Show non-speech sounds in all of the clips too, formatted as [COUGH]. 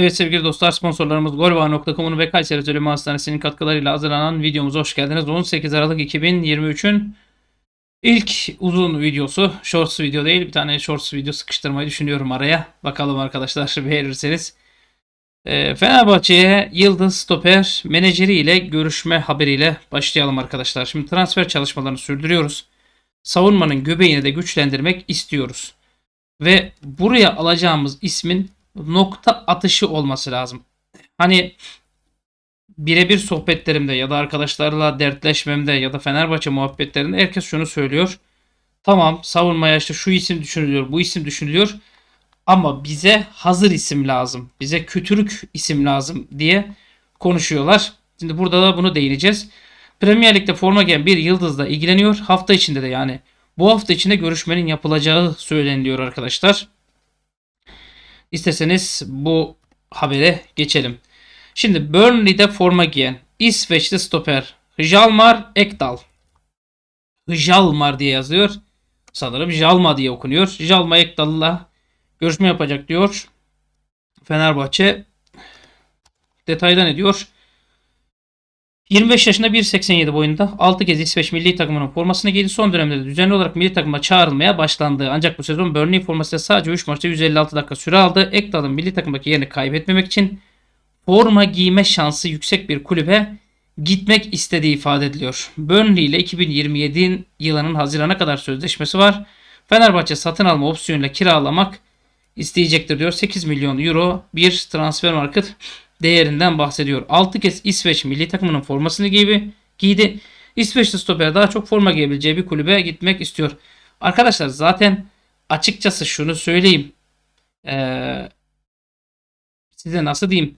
Evet sevgili dostlar sponsorlarımız golva.com'un ve Kayseri Zulümü Hastanesi'nin katkılarıyla hazırlanan videomuza hoş geldiniz. 18 Aralık 2023'ün ilk uzun videosu. Shorts video değil bir tane shorts video sıkıştırmayı düşünüyorum araya. Bakalım arkadaşlar [LAUGHS] beğenirseniz. E, Fenerbahçe'ye Yıldız Stoper menajeriyle görüşme haberiyle başlayalım arkadaşlar. Şimdi transfer çalışmalarını sürdürüyoruz. Savunmanın göbeğini de güçlendirmek istiyoruz. Ve buraya alacağımız ismin nokta atışı olması lazım. Hani birebir sohbetlerimde ya da arkadaşlarla dertleşmemde ya da Fenerbahçe muhabbetlerinde herkes şunu söylüyor. Tamam savunmaya işte şu isim düşünülüyor, bu isim düşünülüyor. Ama bize hazır isim lazım. Bize kötürük isim lazım diye konuşuyorlar. Şimdi burada da bunu değineceğiz. Premier Lig'de forma giyen bir yıldızla ilgileniyor. Hafta içinde de yani bu hafta içinde görüşmenin yapılacağı söyleniliyor arkadaşlar. İsterseniz bu habere geçelim. Şimdi Burnley'de forma giyen İsveçli stoper Hjalmar Ekdal. Hjalmar diye yazıyor. Sanırım Jalma diye okunuyor. Jalma Ekdal'la görüşme yapacak diyor. Fenerbahçe detaydan ediyor. 25 yaşında 1.87 boyunda 6 kez İsveç milli takımının formasını giydi. Son dönemde de düzenli olarak milli takıma çağrılmaya başlandı. Ancak bu sezon Burnley formasıyla sadece 3 maçta 156 dakika süre aldı. Ekdal'ın milli takımdaki yerini kaybetmemek için forma giyme şansı yüksek bir kulübe gitmek istediği ifade ediliyor. Burnley ile 2027 yılının Haziran'a kadar sözleşmesi var. Fenerbahçe satın alma opsiyonuyla kiralamak isteyecektir diyor. 8 milyon euro bir transfer market değerinden bahsediyor. 6 kez İsveç milli takımının formasını giydi. giydi. İsveçli stoper daha çok forma giyebileceği bir kulübe gitmek istiyor. Arkadaşlar zaten açıkçası şunu söyleyeyim. Ee, size nasıl diyeyim?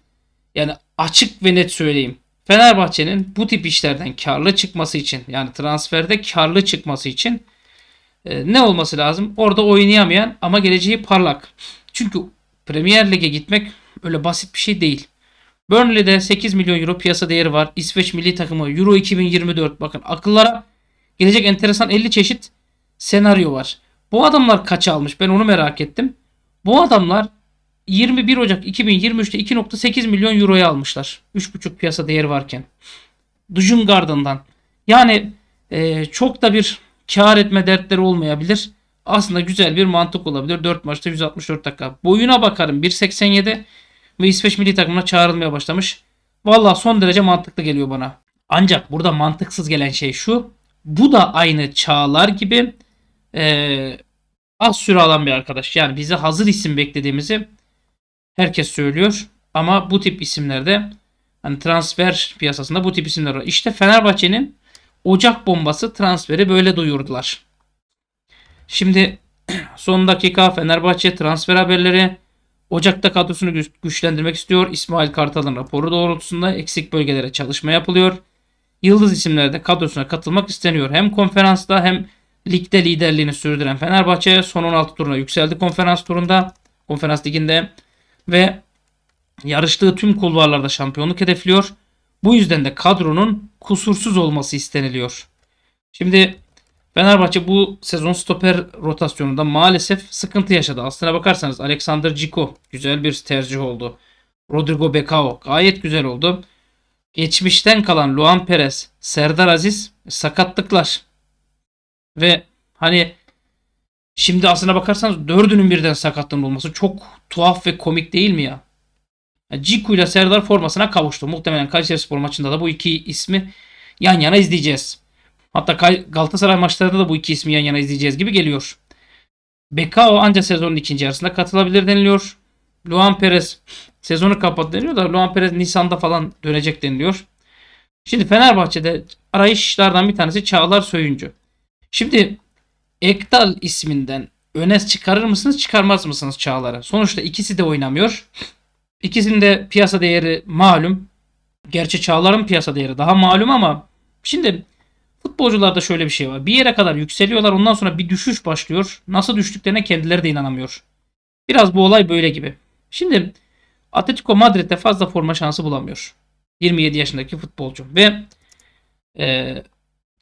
Yani açık ve net söyleyeyim. Fenerbahçe'nin bu tip işlerden karlı çıkması için yani transferde karlı çıkması için e, ne olması lazım? Orada oynayamayan ama geleceği parlak. Çünkü Premier Lig'e gitmek öyle basit bir şey değil. Burnley'de 8 milyon euro piyasa değeri var. İsveç milli takımı Euro 2024. Bakın akıllara gelecek enteresan 50 çeşit senaryo var. Bu adamlar kaça almış? Ben onu merak ettim. Bu adamlar 21 Ocak 2023'te 2.8 milyon euroya almışlar. 3.5 piyasa değeri varken. Dujun Garden'dan. Yani e, çok da bir kar etme dertleri olmayabilir. Aslında güzel bir mantık olabilir. 4 maçta 164 dakika. Boyuna bakarım 1.87 ve İsveç milli takımına çağrılmaya başlamış. Valla son derece mantıklı geliyor bana. Ancak burada mantıksız gelen şey şu. Bu da aynı Çağlar gibi ee, az süre alan bir arkadaş. Yani bize hazır isim beklediğimizi herkes söylüyor. Ama bu tip isimlerde hani transfer piyasasında bu tip isimler var. İşte Fenerbahçe'nin Ocak bombası transferi böyle duyurdular. Şimdi [CLEARS THROAT] son dakika Fenerbahçe transfer haberleri Ocak'ta kadrosunu güçlendirmek istiyor. İsmail Kartal'ın raporu doğrultusunda eksik bölgelere çalışma yapılıyor. Yıldız isimleri de kadrosuna katılmak isteniyor. Hem konferansta hem ligde liderliğini sürdüren Fenerbahçe son 16 turuna yükseldi konferans turunda. Konferans liginde ve yarıştığı tüm kulvarlarda şampiyonluk hedefliyor. Bu yüzden de kadronun kusursuz olması isteniliyor. Şimdi Fenerbahçe bu sezon stoper rotasyonunda maalesef sıkıntı yaşadı. Aslına bakarsanız Alexander Ciko güzel bir tercih oldu. Rodrigo Becao gayet güzel oldu. Geçmişten kalan Luan Perez, Serdar Aziz sakatlıklar. Ve hani şimdi aslına bakarsanız dördünün birden sakatlığın olması çok tuhaf ve komik değil mi ya? Ciku ile Serdar formasına kavuştu. Muhtemelen Kayseri Spor maçında da bu iki ismi yan yana izleyeceğiz. Hatta Galatasaray maçlarında da bu iki ismi yan yana izleyeceğiz gibi geliyor. Bekao ancak sezonun ikinci yarısında katılabilir deniliyor. Luan Perez sezonu kapat deniliyor da Luan Perez Nisan'da falan dönecek deniliyor. Şimdi Fenerbahçe'de arayışlardan bir tanesi Çağlar Söyüncü. Şimdi Ekdal isminden öne çıkarır mısınız çıkarmaz mısınız Çağlar'ı? Sonuçta ikisi de oynamıyor. İkisinin de piyasa değeri malum. Gerçi Çağlar'ın piyasa değeri daha malum ama şimdi Futbolcularda şöyle bir şey var. Bir yere kadar yükseliyorlar ondan sonra bir düşüş başlıyor. Nasıl düştüklerine kendileri de inanamıyor. Biraz bu olay böyle gibi. Şimdi Atletico Madrid'de fazla forma şansı bulamıyor. 27 yaşındaki futbolcu. Ve e,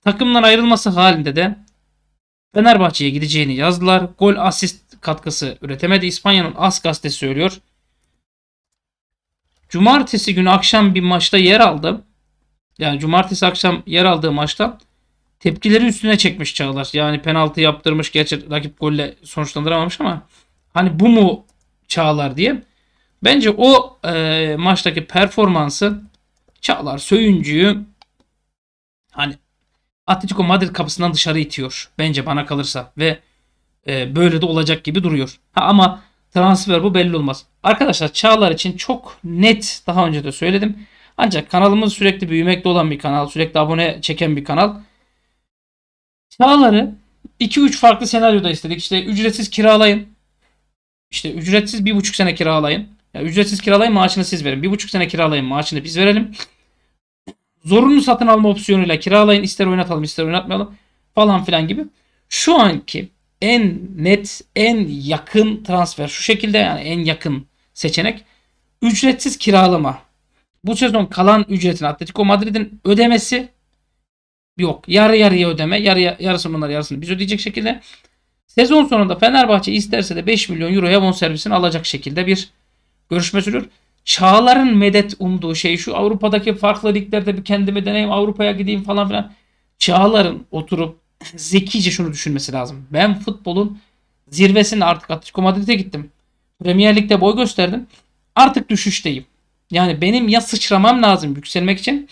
takımdan ayrılması halinde de Fenerbahçe'ye gideceğini yazdılar. Gol asist katkısı üretemedi. İspanya'nın As gazetesi söylüyor. Cumartesi günü akşam bir maçta yer aldı. Yani cumartesi akşam yer aldığı maçta tepkileri üstüne çekmiş Çağlar. Yani penaltı yaptırmış. Gerçi rakip golle sonuçlandıramamış ama hani bu mu Çağlar diye. Bence o e, maçtaki performansı Çağlar Söyüncü'yü hani Atletico Madrid kapısından dışarı itiyor. Bence bana kalırsa ve e, böyle de olacak gibi duruyor. Ha ama transfer bu belli olmaz. Arkadaşlar Çağlar için çok net daha önce de söyledim. Ancak kanalımız sürekli büyümekte olan bir kanal, sürekli abone çeken bir kanal. Sağları 2-3 farklı senaryoda istedik. İşte ücretsiz kiralayın. İşte ücretsiz 1,5 sene kiralayın. Yani ücretsiz kiralayın maaşını siz verin. 1,5 sene kiralayın maaşını biz verelim. Zorunlu satın alma opsiyonuyla kiralayın. ister oynatalım ister oynatmayalım falan filan gibi. Şu anki en net, en yakın transfer şu şekilde yani en yakın seçenek ücretsiz kiralama. Bu sezon kalan ücretin Atletico Madrid'in ödemesi yok. Yarı yarıya ödeme. Yarı, yarısını bunlar yarısını biz ödeyecek şekilde. Sezon sonunda Fenerbahçe isterse de 5 milyon euroya bonservisini alacak şekilde bir görüşme sürüyor. Çağlar'ın medet umduğu şey şu Avrupa'daki farklı liglerde bir kendimi deneyim Avrupa'ya gideyim falan filan. Çağlar'ın oturup zekice şunu düşünmesi lazım. Ben futbolun zirvesini artık Atletico Madrid'e gittim. Premier Lig'de boy gösterdim. Artık düşüşteyim. Yani benim ya sıçramam lazım yükselmek için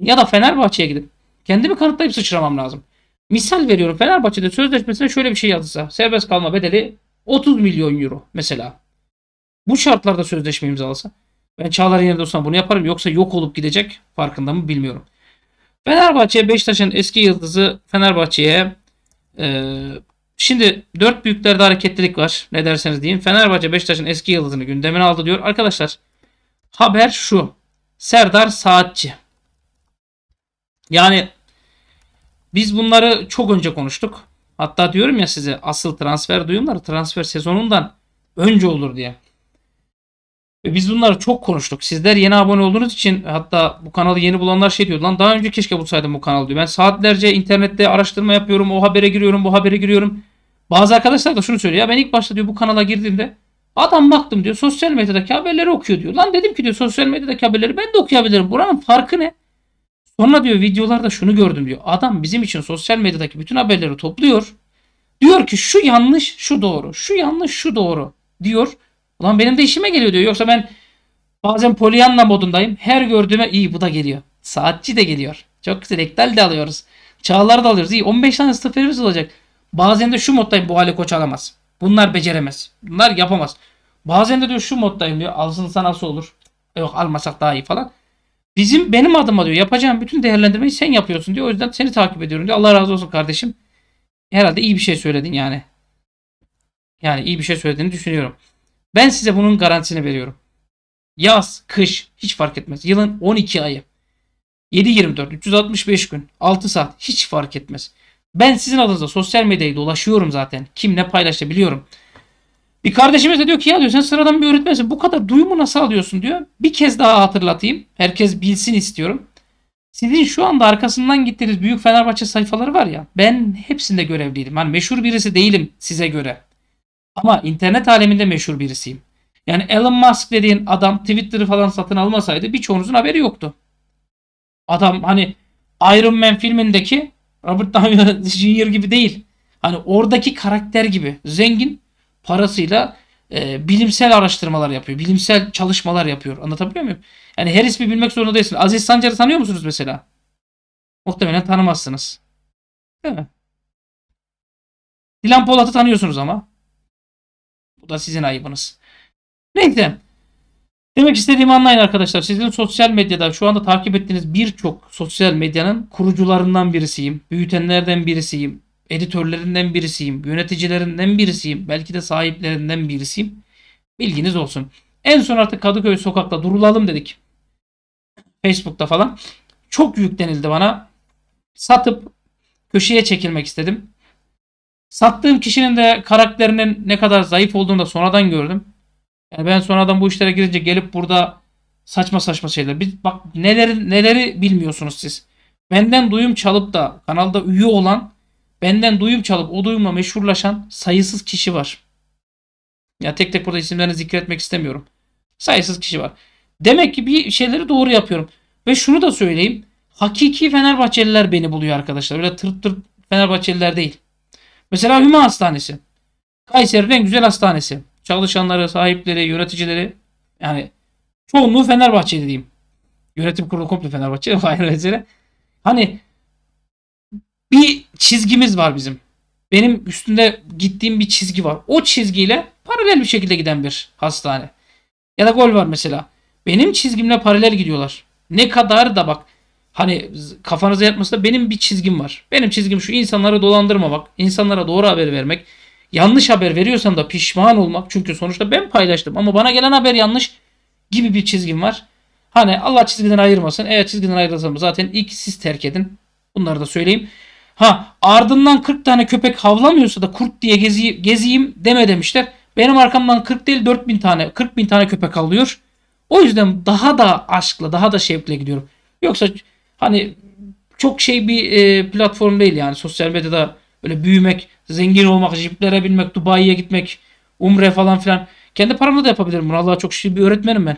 ya da Fenerbahçe'ye gidip Kendimi kanıtlayıp sıçramam lazım. Misal veriyorum Fenerbahçe'de sözleşmesine şöyle bir şey yazılsa. Serbest kalma bedeli 30 milyon euro mesela. Bu şartlarda sözleşme imzalasa. Ben Çağlar'ın yerinde olsam bunu yaparım. Yoksa yok olup gidecek farkında mı bilmiyorum. Fenerbahçe Beşiktaş'ın eski yıldızı Fenerbahçe'ye e, şimdi dört büyüklerde hareketlilik var. Ne derseniz deyin. Fenerbahçe Beşiktaş'ın eski yıldızını gündemine aldı diyor. Arkadaşlar haber şu. Serdar Saatçi. Yani biz bunları çok önce konuştuk. Hatta diyorum ya size asıl transfer duyumları transfer sezonundan önce olur diye. Ve biz bunları çok konuştuk. Sizler yeni abone olduğunuz için hatta bu kanalı yeni bulanlar şey diyor lan daha önce keşke bulsaydım bu kanalı diyor. Ben saatlerce internette araştırma yapıyorum. O habere giriyorum, bu habere giriyorum. Bazı arkadaşlar da şunu söylüyor. Ya ben ilk başta diyor bu kanala girdiğimde adam baktım diyor sosyal medyadaki haberleri okuyor diyor. Lan dedim ki diyor sosyal medyadaki haberleri ben de okuyabilirim. Buranın farkı ne? Sonra diyor videolarda şunu gördüm diyor. Adam bizim için sosyal medyadaki bütün haberleri topluyor. Diyor ki şu yanlış, şu doğru. Şu yanlış, şu doğru diyor. Ulan benim de işime geliyor diyor. Yoksa ben bazen polyanla modundayım. Her gördüğüme iyi bu da geliyor. Saatçi de geliyor. Çok güzel ektel de alıyoruz. Çağlar da alıyoruz. İyi 15 tane sıfırımız olacak. Bazen de şu moddayım bu hale koç alamaz. Bunlar beceremez. Bunlar yapamaz. Bazen de diyor şu moddayım diyor. Alsın sana nasıl olur. Yok almasak daha iyi falan. Bizim benim adıma diyor yapacağım bütün değerlendirmeyi sen yapıyorsun diyor. O yüzden seni takip ediyorum diyor. Allah razı olsun kardeşim. Herhalde iyi bir şey söyledin yani. Yani iyi bir şey söylediğini düşünüyorum. Ben size bunun garantisini veriyorum. Yaz, kış hiç fark etmez. Yılın 12 ayı. 7-24, 365 gün, 6 saat hiç fark etmez. Ben sizin adınıza sosyal medyayı dolaşıyorum zaten. Kim ne paylaştı biliyorum. Bir kardeşimiz de diyor ki ya diyor sen sıradan bir öğretmensin. Bu kadar duyumu nasıl alıyorsun diyor. Bir kez daha hatırlatayım. Herkes bilsin istiyorum. Sizin şu anda arkasından gittiğiniz büyük Fenerbahçe sayfaları var ya. Ben hepsinde görevliydim. Hani meşhur birisi değilim size göre. Ama internet aleminde meşhur birisiyim. Yani Elon Musk dediğin adam Twitter'ı falan satın almasaydı birçoğunuzun haberi yoktu. Adam hani Iron Man filmindeki Robert Downey [LAUGHS] Jr. gibi değil. Hani oradaki karakter gibi. Zengin parasıyla e, bilimsel araştırmalar yapıyor. Bilimsel çalışmalar yapıyor. Anlatabiliyor muyum? Yani her ismi bilmek zorunda değilsin. Aziz Sancar'ı tanıyor musunuz mesela? Muhtemelen tanımazsınız. Değil mi? Dilan Polat'ı tanıyorsunuz ama. Bu da sizin ayıbınız. Neyse. Demek istediğimi anlayın arkadaşlar. Sizin sosyal medyada şu anda takip ettiğiniz birçok sosyal medyanın kurucularından birisiyim. Büyütenlerden birisiyim editörlerinden birisiyim, yöneticilerinden birisiyim, belki de sahiplerinden birisiyim. Bilginiz olsun. En son artık Kadıköy sokakta durulalım dedik. Facebook'ta falan. Çok yüklenildi bana. Satıp köşeye çekilmek istedim. Sattığım kişinin de karakterinin ne kadar zayıf olduğunu da sonradan gördüm. Yani ben sonradan bu işlere girince gelip burada saçma saçma şeyler. Biz bak neleri neleri bilmiyorsunuz siz. Benden duyum çalıp da kanalda üye olan Benden duyum çalıp o duyumla meşhurlaşan sayısız kişi var. Ya tek tek burada isimlerini zikretmek istemiyorum. Sayısız kişi var. Demek ki bir şeyleri doğru yapıyorum. Ve şunu da söyleyeyim. Hakiki Fenerbahçeliler beni buluyor arkadaşlar. Öyle tırt tırt Fenerbahçeliler değil. Mesela Hüma Hastanesi. Kayseri'nin en güzel hastanesi. Çalışanları, sahipleri, yöneticileri yani çoğunluğu Fenerbahçe diyeyim. Yönetim kurulu komple Fenerbahçe. [LAUGHS] Hayır Hani bir çizgimiz var bizim. Benim üstünde gittiğim bir çizgi var. O çizgiyle paralel bir şekilde giden bir hastane. Ya da gol var mesela. Benim çizgimle paralel gidiyorlar. Ne kadar da bak hani kafanıza yatmasında benim bir çizgim var. Benim çizgim şu insanları dolandırmamak, insanlara doğru haber vermek. Yanlış haber veriyorsam da pişman olmak. Çünkü sonuçta ben paylaştım ama bana gelen haber yanlış gibi bir çizgim var. Hani Allah çizgiden ayırmasın. Eğer çizgiden ayrılsam zaten ilk siz terk edin. Bunları da söyleyeyim. Ha ardından 40 tane köpek havlamıyorsa da kurt diye gezi, geziyim deme demişler. Benim arkamdan 40 değil 4000 tane 40 bin tane köpek alıyor. O yüzden daha da aşkla daha da şevkle gidiyorum. Yoksa hani çok şey bir e, platform değil yani sosyal medyada böyle büyümek, zengin olmak, jiplere binmek, Dubai'ye gitmek, umre falan filan. Kendi paramla da yapabilirim bunu. Allah'a çok şükür bir öğretmenim ben.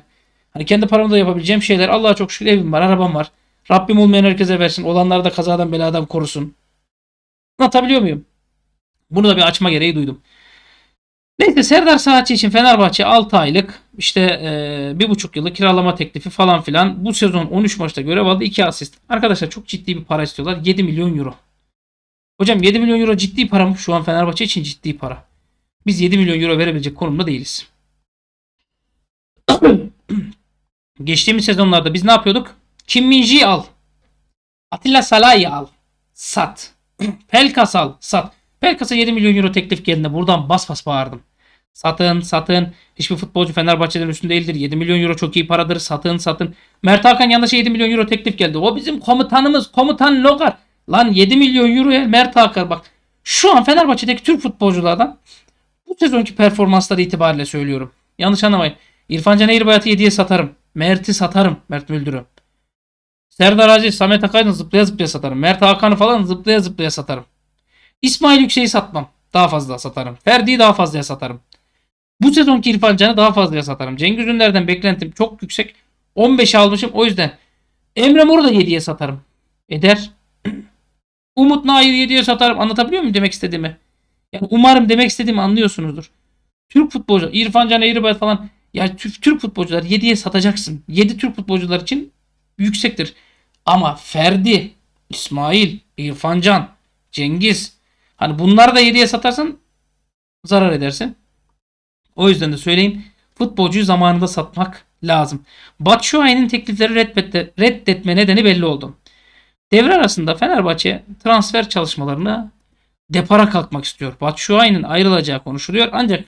Hani kendi paramla da yapabileceğim şeyler. Allah'a çok şükür evim var, arabam var. Rabbim olmayan herkese versin. Olanları da kazadan beladan korusun. Anlatabiliyor muyum? Bunu da bir açma gereği duydum. Neyse Serdar Saatçi için Fenerbahçe 6 aylık işte e, 1,5 yıllık kiralama teklifi falan filan. Bu sezon 13 maçta görev aldı 2 asist. Arkadaşlar çok ciddi bir para istiyorlar. 7 milyon euro. Hocam 7 milyon euro ciddi para mı? Şu an Fenerbahçe için ciddi para. Biz 7 milyon euro verebilecek konumda değiliz. [CLEARS THROAT] Geçtiğimiz sezonlarda biz ne yapıyorduk? Kim Minji'yi al. Atilla Salah'ı al. Sat. [CLEARS THROAT] Pelkasal sat. Pelkas'a 7 milyon euro teklif geldiğinde buradan bas bas bağırdım. Satın satın. Hiçbir futbolcu Fenerbahçe'den üstünde değildir. 7 milyon euro çok iyi paradır. Satın satın. Mert Hakan yanlış 7 milyon euro teklif geldi. O bizim komutanımız. Komutan Logar. Lan 7 milyon euroya Mert Hakan bak. Şu an Fenerbahçe'deki Türk futbolculardan bu sezonki performansları itibariyle söylüyorum. Yanlış anlamayın. İrfan Can Eğirbayat'ı 7'ye satarım. Mert'i satarım. Mert Müldür'ü. Serdar Aziz, Samet Akaydın zıplaya zıplaya satarım. Mert Hakan'ı falan zıplaya zıplaya satarım. İsmail Yüksek'i satmam. Daha fazla satarım. Ferdi'yi daha fazla satarım. Bu sezonki İrfan Can'ı daha fazla satarım. Cengiz Ünder'den beklentim çok yüksek. 15 almışım. O yüzden Emre Mor'u da 7'ye satarım. Eder. [CLEARS THROAT] Umut Nair 7'ye satarım. Anlatabiliyor muyum demek istediğimi? Yani umarım demek istediğimi anlıyorsunuzdur. Türk futbolcu İrfan Can Eğribayat falan ya Türk futbolcular 7'ye satacaksın. 7 Türk futbolcular için yüksektir. Ama Ferdi, İsmail, İrfancan, Cengiz hani bunları da 7'ye satarsan zarar edersin. O yüzden de söyleyeyim futbolcuyu zamanında satmak lazım. Batshuayi'nin teklifleri reddetme, reddetme nedeni belli oldu. Devre arasında Fenerbahçe transfer çalışmalarını depara kalkmak istiyor. Batshuayi'nin ayrılacağı konuşuluyor ancak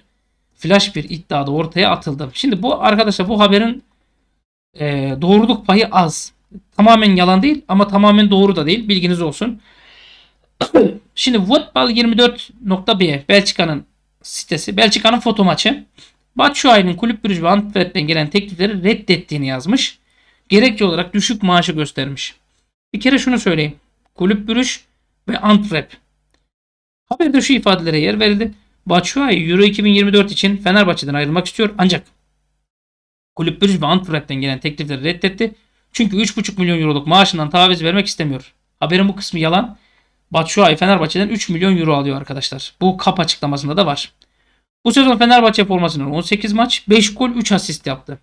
flash bir iddia da ortaya atıldı. Şimdi bu arkadaşlar bu haberin e, doğruluk payı az. Tamamen yalan değil ama tamamen doğru da değil. Bilginiz olsun. [COUGHS] Şimdi Woodball24.b Belçika'nın sitesi. Belçika'nın foto maçı. Batshuayi'nin kulüp Brüj Antwerp'ten gelen teklifleri reddettiğini yazmış. Gerekçe olarak düşük maaşı göstermiş. Bir kere şunu söyleyeyim. Kulüp Brüj ve Antwerp. Haberde şu ifadelere yer verildi. Batshuayi Euro 2024 için Fenerbahçe'den ayrılmak istiyor ancak Kulüp Brüj ve Antwerp'ten gelen teklifleri reddetti. Çünkü 3,5 milyon euroluk maaşından taviz vermek istemiyor. Haberin bu kısmı yalan. Batshuayi Fenerbahçe'den 3 milyon euro alıyor arkadaşlar. Bu kap açıklamasında da var. Bu sezon Fenerbahçe formasından 18 maç, 5 gol, 3 asist yaptı.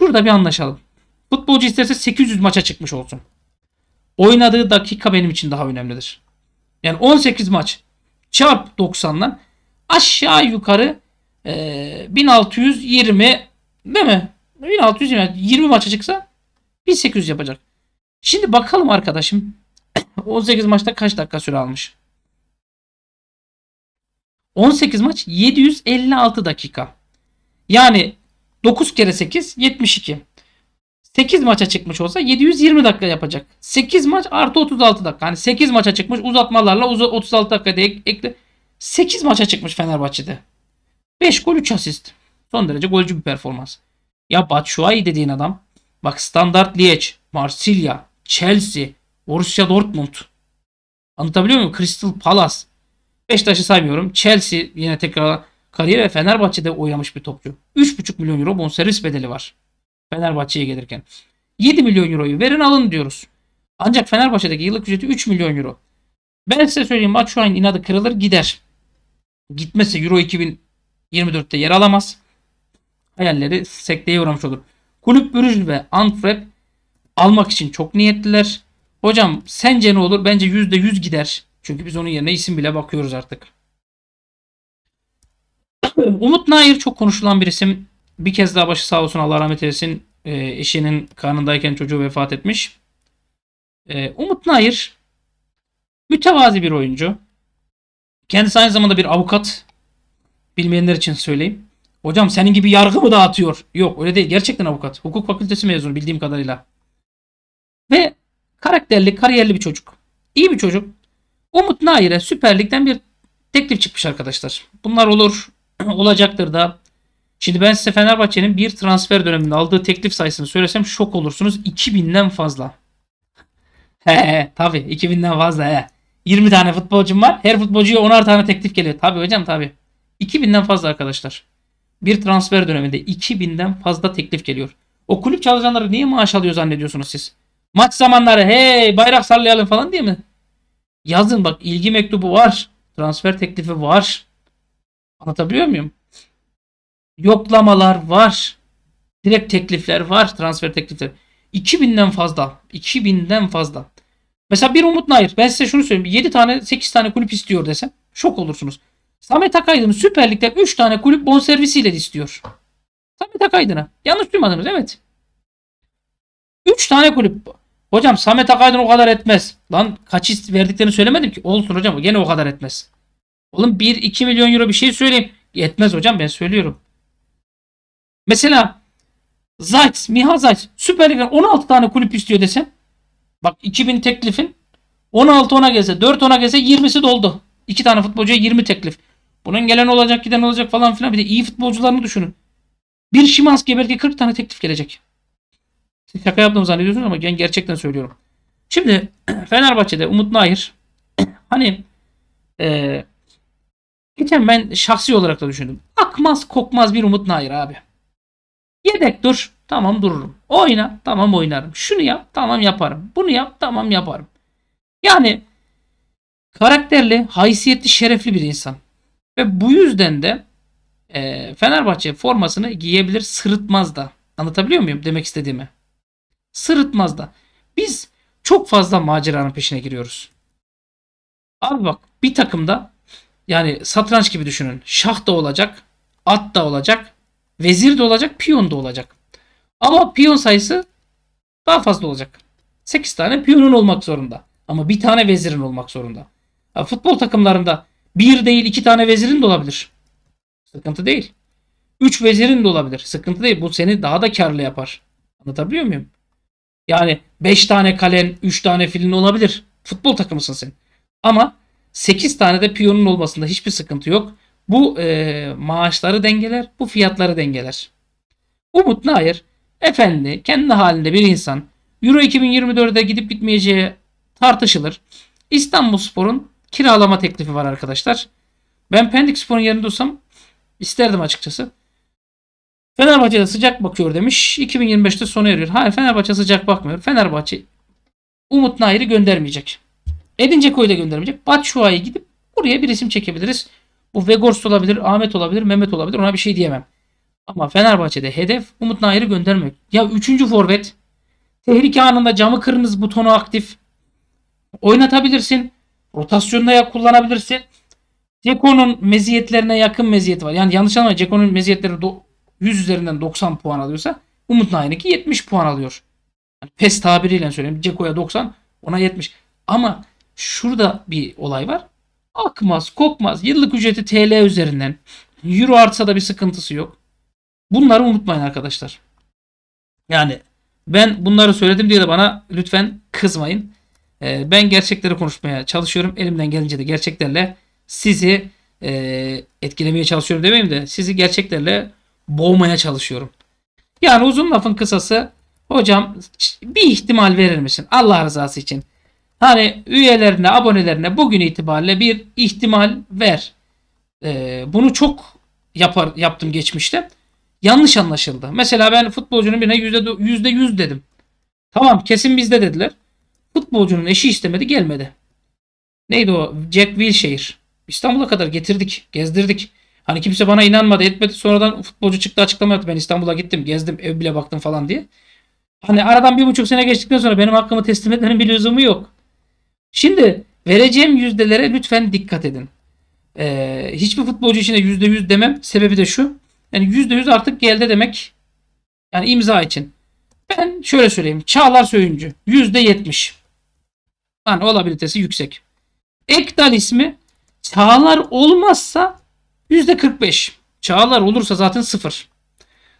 Burada bir anlaşalım. Futbolcu isterse 800 maça çıkmış olsun. Oynadığı dakika benim için daha önemlidir. Yani 18 maç çarp 90'la aşağı yukarı e, 1620 değil mi? 1620 20 maça çıksa 1800 yapacak. Şimdi bakalım arkadaşım. 18 [COUGHS] maçta kaç dakika süre almış? 18 maç 756 dakika. Yani 9 kere 8 72. 8 maça çıkmış olsa 720 dakika yapacak. 8 maç artı 36 dakika. Hani 8 maça çıkmış uzatmalarla 36 dakika diye ekle. 8 maça çıkmış Fenerbahçe'de. 5 gol 3 asist. Son derece golcü bir performans. Ya Batshuayi dediğin adam Bak Standard Liège, Marsilya, Chelsea, Borussia Dortmund. Anlatabiliyor muyum? Crystal Palace. Beşiktaş'ı saymıyorum. Chelsea yine tekrar kariyer ve Fenerbahçe'de oynamış bir topçu. 3,5 milyon euro bonservis bedeli var. Fenerbahçe'ye gelirken. 7 milyon euroyu verin alın diyoruz. Ancak Fenerbahçe'deki yıllık ücreti 3 milyon euro. Ben size söyleyeyim maç şu an inadı kırılır gider. Gitmese Euro 2024'te yer alamaz. Hayalleri sekteye uğramış olur. Kulüp Brüj ve Antwerp almak için çok niyetliler. Hocam sence ne olur? Bence %100 gider. Çünkü biz onun yerine isim bile bakıyoruz artık. Umut Nair çok konuşulan bir isim. Bir kez daha başı sağ olsun Allah rahmet eylesin. E, eşinin karnındayken çocuğu vefat etmiş. E, Umut Nair mütevazi bir oyuncu. Kendisi aynı zamanda bir avukat. Bilmeyenler için söyleyeyim. Hocam senin gibi yargı mı dağıtıyor? Yok öyle değil. Gerçekten avukat. Hukuk fakültesi mezunu bildiğim kadarıyla. Ve karakterli, kariyerli bir çocuk. İyi bir çocuk. Umut Nair'e Süper Lig'den bir teklif çıkmış arkadaşlar. Bunlar olur. [CLEARS THROAT] olacaktır da. Şimdi ben size Fenerbahçe'nin bir transfer döneminde aldığı teklif sayısını söylesem şok olursunuz. 2000'den [LAUGHS] fazla. he he tabi 2000'den fazla he. 20 tane futbolcum var. Her futbolcuya 10'ar tane teklif geliyor. Tabi hocam tabi. 2000'den fazla arkadaşlar bir transfer döneminde 2000'den fazla teklif geliyor. O kulüp çalışanları niye maaş alıyor zannediyorsunuz siz? Maç zamanları hey bayrak sallayalım falan değil mi? Yazın bak ilgi mektubu var. Transfer teklifi var. Anlatabiliyor muyum? Yoklamalar var. Direkt teklifler var. Transfer teklifleri. 2000'den fazla. 2000'den fazla. Mesela bir Umut Nayır. Ben size şunu söyleyeyim. 7 tane 8 tane kulüp istiyor desem şok olursunuz. Samet Akaydın'ı Süper Lig'den 3 tane kulüp bonservisiyle istiyor. Samet Akaydın'a. Yanlış duymadınız evet. 3 tane kulüp. Hocam Samet Akaydın o kadar etmez. Lan kaç verdiklerini söylemedim ki. Olsun hocam gene o kadar etmez. Oğlum 1-2 milyon euro bir şey söyleyeyim. Yetmez hocam ben söylüyorum. Mesela Zayt, Miha Zayt Süper Lig'den 16 tane kulüp istiyor desem. Bak 2000 teklifin 16 ona gelse 4 ona gelse 20'si doldu. 2 tane futbolcuya 20 teklif. Bunun gelen olacak giden olacak falan filan. Bir de iyi futbolcularını düşünün. Bir Şimanski'ye belki 40 tane teklif gelecek. Siz şaka yaptığımı zannediyorsunuz ama ben gerçekten söylüyorum. Şimdi [CLEARS THROAT] Fenerbahçe'de Umut Nahir [CLEARS THROAT] hani e, geçen ben şahsi olarak da düşündüm. Akmaz kokmaz bir Umut Nahir abi. Yedek dur. Tamam dururum. Oyna. Tamam oynarım. Şunu yap. Tamam yaparım. Bunu yap. Tamam yaparım. Yani karakterli, haysiyetli, şerefli bir insan. Ve bu yüzden de e, Fenerbahçe formasını giyebilir sırıtmaz da. Anlatabiliyor muyum demek istediğimi? Sırıtmaz da. Biz çok fazla maceranın peşine giriyoruz. Abi bak bir takımda yani satranç gibi düşünün. Şah da olacak, at da olacak, vezir de olacak, piyon da olacak. Ama piyon sayısı daha fazla olacak. 8 tane piyonun olmak zorunda. Ama bir tane vezirin olmak zorunda. Ya futbol takımlarında bir değil iki tane vezirin de olabilir. Sıkıntı değil. Üç vezirin de olabilir. Sıkıntı değil. Bu seni daha da karlı yapar. Anlatabiliyor muyum? Yani beş tane kalen, üç tane filin olabilir. Futbol takımısın sen. Ama sekiz tane de piyonun olmasında hiçbir sıkıntı yok. Bu e, maaşları dengeler, bu fiyatları dengeler. Umut Nair, efendi, kendi halinde bir insan. Euro 2024'de gidip gitmeyeceği tartışılır. İstanbul Spor'un kiralama teklifi var arkadaşlar. Ben Pendik Spor'un yerinde olsam isterdim açıkçası. Fenerbahçe'de sıcak bakıyor demiş. 2025'te sona eriyor. Hayır Fenerbahçe sıcak bakmıyor. Fenerbahçe Umut Nair'i göndermeyecek. Edin Ceko'yu da göndermeyecek. Batshuayi'ye gidip buraya bir isim çekebiliriz. Bu Vegors olabilir, Ahmet olabilir, Mehmet olabilir. Ona bir şey diyemem. Ama Fenerbahçe'de hedef Umut Nair'i göndermek. Ya 3. forvet. Tehlike anında camı kırmızı butonu aktif. Oynatabilirsin. Rotasyonda ya kullanabilirsin. Ceko'nun meziyetlerine yakın meziyeti var. Yani yanlış anlamayın. Ceko'nun meziyetleri 100 üzerinden 90 puan alıyorsa Umut Nain'inki 70 puan alıyor. Yani PES tabiriyle söyleyeyim. Ceko'ya 90, ona 70. Ama şurada bir olay var. Akmaz, kokmaz. Yıllık ücreti TL üzerinden. Euro artsa da bir sıkıntısı yok. Bunları unutmayın arkadaşlar. Yani ben bunları söyledim diye de bana lütfen kızmayın. Ee, ben gerçekleri konuşmaya çalışıyorum. Elimden gelince de gerçeklerle sizi e, etkilemeye çalışıyorum demeyeyim de sizi gerçeklerle boğmaya çalışıyorum. Yani uzun lafın kısası hocam bir ihtimal verir misin Allah rızası için? Hani üyelerine, abonelerine bugün itibariyle bir ihtimal ver. Ee, bunu çok yapar, yaptım geçmişte. Yanlış anlaşıldı. Mesela ben futbolcunun birine %100 dedim. Tamam kesin bizde dediler. Futbolcunun eşi istemedi gelmedi. Neydi o? Jack Wilshere. İstanbul'a kadar getirdik. Gezdirdik. Hani kimse bana inanmadı etmedi. Sonradan futbolcu çıktı açıklama yaptı. Ben İstanbul'a gittim. Gezdim. Ev bile baktım falan diye. Hani aradan bir buçuk sene geçtikten sonra benim hakkımı teslim etmenin bir lüzumu yok. Şimdi vereceğim yüzdelere lütfen dikkat edin. Ee, hiçbir futbolcu için yüzde yüz demem. Sebebi de şu. Yani yüzde yüz artık geldi demek. Yani imza için. Ben şöyle söyleyeyim. Çağlar Söyüncü. Yüzde yetmiş. Yani olabilitesi yüksek. Ekdal ismi Çağlar olmazsa %45. Çağlar olursa zaten 0.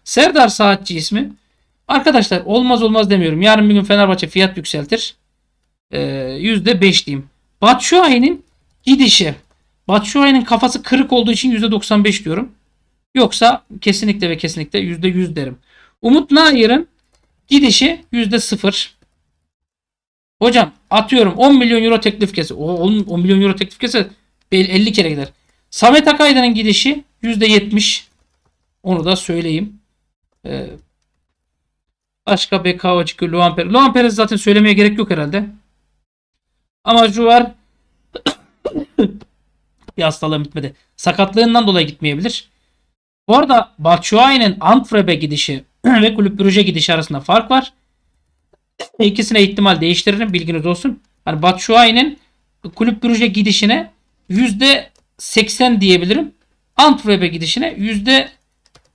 Serdar Saatçi ismi. Arkadaşlar olmaz olmaz demiyorum. Yarın bir gün Fenerbahçe fiyat yükseltir. Ee, %5 diyeyim. Batshuayi'nin gidişi. Batshuayi'nin kafası kırık olduğu için %95 diyorum. Yoksa kesinlikle ve kesinlikle %100 derim. Umut Nayır'ın gidişi %0. Hocam atıyorum 10 milyon euro teklif kese. O 10, milyon euro teklif kese 50 kere gider. Samet Akayda'nın gidişi %70. Onu da söyleyeyim. Ee, başka Bekava çıkıyor. Luan Perez. Luan Perez zaten söylemeye gerek yok herhalde. Ama Juvar [COUGHS] bir hastalığım bitmedi. Sakatlığından dolayı gitmeyebilir. Bu arada Batshuayi'nin Antwerp'e gidişi [COUGHS] ve Kulüp Brugge gidişi arasında fark var. İkisine ihtimal değiştiririm bilginiz olsun. Hani Batshuayi'nin kulüp Brugge gidişine %80 diyebilirim. Antwerp'e gidişine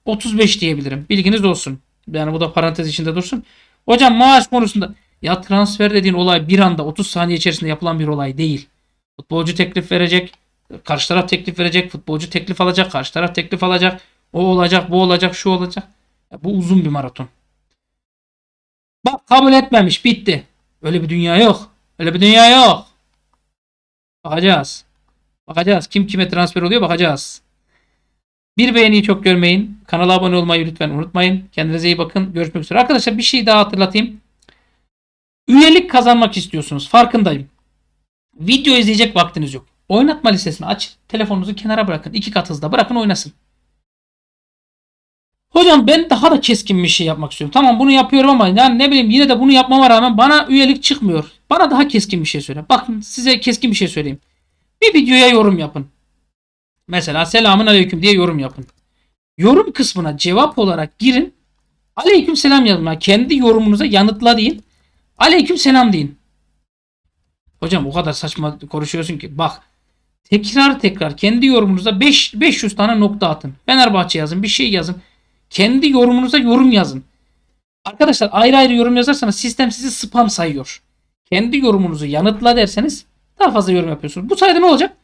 %35 diyebilirim. Bilginiz olsun. Yani bu da parantez içinde dursun. Hocam maaş konusunda ya transfer dediğin olay bir anda 30 saniye içerisinde yapılan bir olay değil. Futbolcu teklif verecek, karşı taraf teklif verecek, futbolcu teklif alacak, karşı taraf teklif alacak. O olacak, bu olacak, şu olacak. Ya bu uzun bir maraton. Bak kabul etmemiş bitti. Öyle bir dünya yok. Öyle bir dünya yok. Bakacağız. Bakacağız. Kim kime transfer oluyor bakacağız. Bir beğeniyi çok görmeyin. Kanala abone olmayı lütfen unutmayın. Kendinize iyi bakın. Görüşmek üzere. Arkadaşlar bir şey daha hatırlatayım. Üyelik kazanmak istiyorsunuz. Farkındayım. Video izleyecek vaktiniz yok. Oynatma listesini aç. Telefonunuzu kenara bırakın. iki kat hızda bırakın oynasın. Hocam ben daha da keskin bir şey yapmak istiyorum. Tamam bunu yapıyorum ama yani ne bileyim yine de bunu yapmama rağmen bana üyelik çıkmıyor. Bana daha keskin bir şey söyle. Bakın size keskin bir şey söyleyeyim. Bir videoya yorum yapın. Mesela selamın aleyküm diye yorum yapın. Yorum kısmına cevap olarak girin. Aleyküm selam yazın. Yani kendi yorumunuza yanıtla deyin. Aleyküm selam deyin. Hocam o kadar saçma konuşuyorsun ki. Bak tekrar tekrar kendi yorumunuza 5, 500 tane nokta atın. Fenerbahçe yazın bir şey yazın. Kendi yorumunuza yorum yazın. Arkadaşlar ayrı ayrı yorum yazarsanız sistem sizi spam sayıyor. Kendi yorumunuzu yanıtla derseniz daha fazla yorum yapıyorsunuz. Bu sayede ne olacak?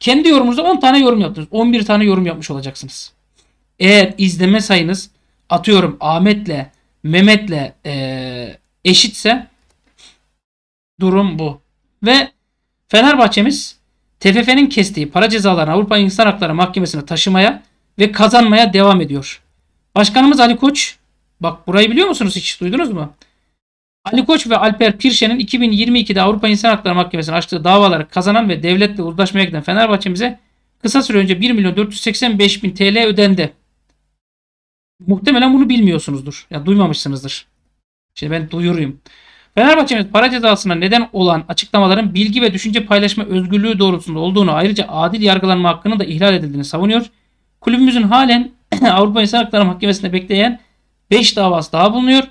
Kendi yorumunuzda 10 tane yorum yaptınız. 11 tane yorum yapmış olacaksınız. Eğer izleme sayınız atıyorum Ahmet'le Mehmet'le ee, eşitse durum bu. Ve Fenerbahçe'miz TFF'nin kestiği para cezalarını Avrupa İnsan Hakları Mahkemesi'ne taşımaya ve kazanmaya devam ediyor. Başkanımız Ali Koç. Bak burayı biliyor musunuz hiç duydunuz mu? Ali Koç ve Alper Pirşe'nin 2022'de Avrupa İnsan Hakları Mahkemesi'nin açtığı davaları kazanan ve devletle uzlaşmaya giden Fenerbahçe'mize kısa süre önce 1 milyon 485 bin TL ödendi. Muhtemelen bunu bilmiyorsunuzdur. Ya duymamışsınızdır. Şimdi ben duyurayım. Fenerbahçe'nin para cezasına neden olan açıklamaların bilgi ve düşünce paylaşma özgürlüğü doğrultusunda olduğunu ayrıca adil yargılanma hakkının da ihlal edildiğini savunuyor. Kulübümüzün halen [LAUGHS] Avrupa İnsan Hakları Mahkemesi'nde bekleyen 5 davası daha bulunuyor.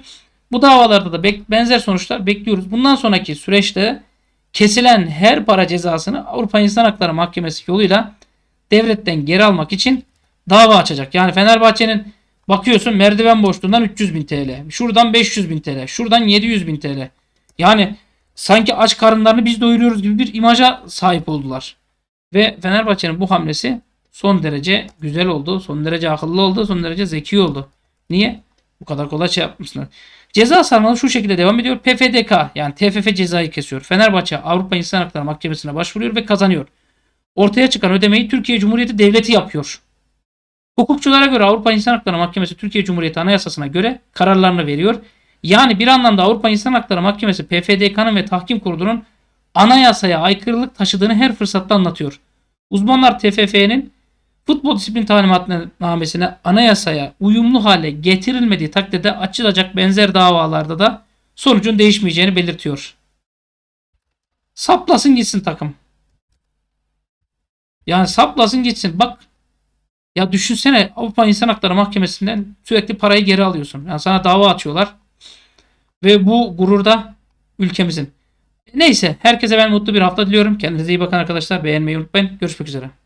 Bu davalarda da benzer sonuçlar bekliyoruz. Bundan sonraki süreçte kesilen her para cezasını Avrupa İnsan Hakları Mahkemesi yoluyla devletten geri almak için dava açacak. Yani Fenerbahçe'nin bakıyorsun merdiven boşluğundan 300 bin TL. Şuradan 500 bin TL. Şuradan 700 bin TL. Yani sanki aç karınlarını biz doyuruyoruz gibi bir imaja sahip oldular. Ve Fenerbahçe'nin bu hamlesi son derece güzel oldu. Son derece akıllı oldu. Son derece zeki oldu. Niye? Bu kadar kolay şey yapmışlar. Ceza sarmalı şu şekilde devam ediyor. PFDK yani TFF cezayı kesiyor. Fenerbahçe Avrupa İnsan Hakları Mahkemesi'ne başvuruyor ve kazanıyor. Ortaya çıkan ödemeyi Türkiye Cumhuriyeti Devleti yapıyor. Hukukçulara göre Avrupa İnsan Hakları Mahkemesi Türkiye Cumhuriyeti Anayasası'na göre kararlarını veriyor. Yani bir anlamda Avrupa İnsan Hakları Mahkemesi PFDK'nın ve tahkim kurulunun anayasaya aykırılık taşıdığını her fırsatta anlatıyor. Uzmanlar TFF'nin Futbol disiplin talimatnamesine anayasaya uyumlu hale getirilmediği takdirde açılacak benzer davalarda da sonucun değişmeyeceğini belirtiyor. Saplasın gitsin takım. Yani saplasın gitsin. Bak ya düşünsene Avrupa İnsan Hakları Mahkemesi'nden sürekli parayı geri alıyorsun. Yani sana dava açıyorlar. Ve bu gururda ülkemizin. Neyse herkese ben mutlu bir hafta diliyorum. Kendinize iyi bakın arkadaşlar. Beğenmeyi unutmayın. Görüşmek üzere.